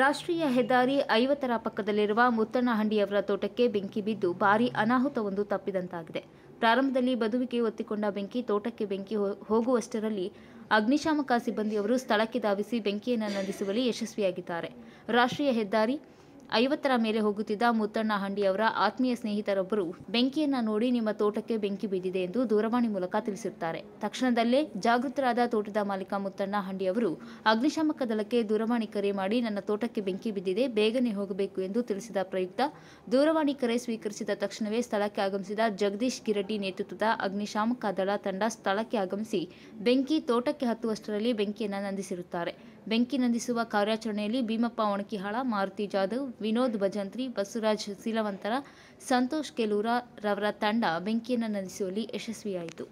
ರಾಷ್ಟ್ರೀಯ ಹೆದ್ದಾರಿ ಐವತ್ತರ ಪಕ್ಕದಲ್ಲಿರುವ ಮುತ್ತಣ್ಣಹಂಡಿಯವರ ತೋಟಕ್ಕೆ ಬೆಂಕಿ ಬಿದ್ದು ಭಾರಿ ಅನಾಹುತವೊಂದು ತಪ್ಪಿದಂತಾಗಿದೆ ಪ್ರಾರಂಭದಲ್ಲಿ ಬದುವಿಗೆ ಒತ್ತಿಕೊಂಡ ಬೆಂಕಿ ತೋಟಕ್ಕೆ ಬೆಂಕಿ ಹೋಗುವಷ್ಟರಲ್ಲಿ ಅಗ್ನಿಶಾಮಕ ಸಿಬ್ಬಂದಿಯವರು ಸ್ಥಳಕ್ಕೆ ಧಾವಿಸಿ ಬೆಂಕಿಯನ್ನು ನಂದಿಸುವಲ್ಲಿ ಯಶಸ್ವಿಯಾಗಿದ್ದಾರೆ ರಾಷ್ಟ್ರೀಯ ಹೆದ್ದಾರಿ ಐವತ್ತರ ಮೇಲೆ ಹೋಗುತ್ತಿದ್ದ ಮುತ್ತಣ್ಣ ಹಂಡಿಯವರ ಆತ್ಮೀಯ ಸ್ನೇಹಿತರೊಬ್ಬರು ಬೆಂಕಿಯನ್ನ ನೋಡಿ ನಿಮ್ಮ ತೋಟಕ್ಕೆ ಬೆಂಕಿ ಬಿದ್ದಿದೆ ಎಂದು ದೂರವಾಣಿ ಮೂಲಕ ತಿಳಿಸುತ್ತಾರೆ ತಕ್ಷಣದಲ್ಲೇ ಜಾಗೃತರಾದ ತೋಟದ ಮಾಲೀಕ ಮುತ್ತಣ್ಣ ಹಂಡಿಯವರು ಅಗ್ನಿಶಾಮಕ ದಳಕ್ಕೆ ದೂರವಾಣಿ ಕರೆ ಮಾಡಿ ನನ್ನ ತೋಟಕ್ಕೆ ಬೆಂಕಿ ಬಿದ್ದಿದೆ ಬೇಗನೆ ಹೋಗಬೇಕು ಎಂದು ತಿಳಿಸಿದ ಪ್ರಯುಕ್ತ ದೂರವಾಣಿ ಕರೆ ಸ್ವೀಕರಿಸಿದ ತಕ್ಷಣವೇ ಸ್ಥಳಕ್ಕೆ ಆಗಮಿಸಿದ ಜಗದೀಶ್ ಗಿರಡ್ಡಿ ನೇತೃತ್ವದ ಅಗ್ನಿಶಾಮಕ ದಳ ತಂಡ ಸ್ಥಳಕ್ಕೆ ಆಗಮಿಸಿ ಬೆಂಕಿ ತೋಟಕ್ಕೆ ಹತ್ತುವಷ್ಟರಲ್ಲಿ ಬೆಂಕಿಯನ್ನು ನಂದಿಸಿರುತ್ತಾರೆ ಬೆಂಕಿ ನಂದಿಸುವ ಕಾರ್ಯಾಚರಣೆಯಲ್ಲಿ ಭೀಮಪ್ಪ ಒಣಕಿಹಾಳ ಮಾರುತಿ ಜಾಧವ್ ವಿನೋದ್ ಭಜಂತ್ರಿ ಬಸವರಾಜ್ ಸಿಲವಂತರ ಸಂತೋಷ್ ಕೆಲೂರ ರವರ ತಂಡ ಬೆಂಕಿಯನ್ನು ನಂದಿಸುವಲ್ಲಿ ಯಶಸ್ವಿಯಾಯಿತು